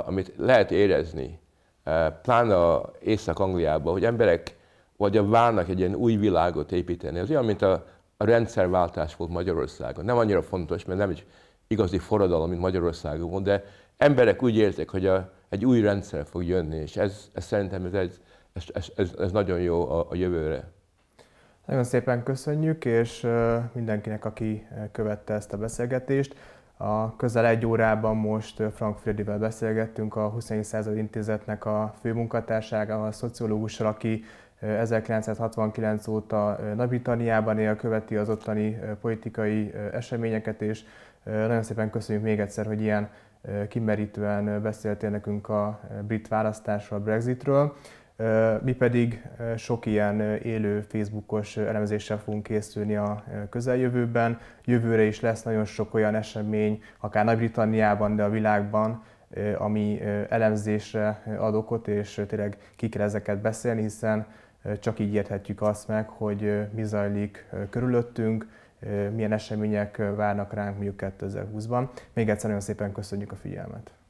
Speaker 2: amit lehet érezni, eh, pláne Észak-Angliában, hogy emberek vagy a várnak egy ilyen új világot építeni. az, olyan, mint a, a rendszerváltás volt Magyarországon. Nem annyira fontos, mert nem egy igazi forradalom, mint Magyarországon volt, de emberek úgy érzik, hogy a, egy új rendszer fog jönni, és ez, ez szerintem ez, ez, ez, ez, ez nagyon jó a, a jövőre.
Speaker 1: Nagyon szépen köszönjük, és eh, mindenkinek, aki eh, követte ezt a beszélgetést. A közel egy órában most Frank Fredivel beszélgettünk, a 21. század intézetnek a főmunkatársága, a szociológussal, aki 1969 óta Nagy-Britanniában él, követi az ottani politikai eseményeket, és nagyon szépen köszönjük még egyszer, hogy ilyen kimerítően beszéltél nekünk a brit választásról, a Brexitről. Mi pedig sok ilyen élő Facebookos elemzéssel fogunk készülni a közeljövőben. Jövőre is lesz nagyon sok olyan esemény, akár Nagy-Britanniában, de a világban, ami elemzésre ad okot, és tényleg ki kell ezeket beszélni, hiszen csak így érthetjük azt meg, hogy mi zajlik körülöttünk, milyen események várnak
Speaker 2: ránk mondjuk 2020-ban. Még egyszer nagyon szépen köszönjük a figyelmet!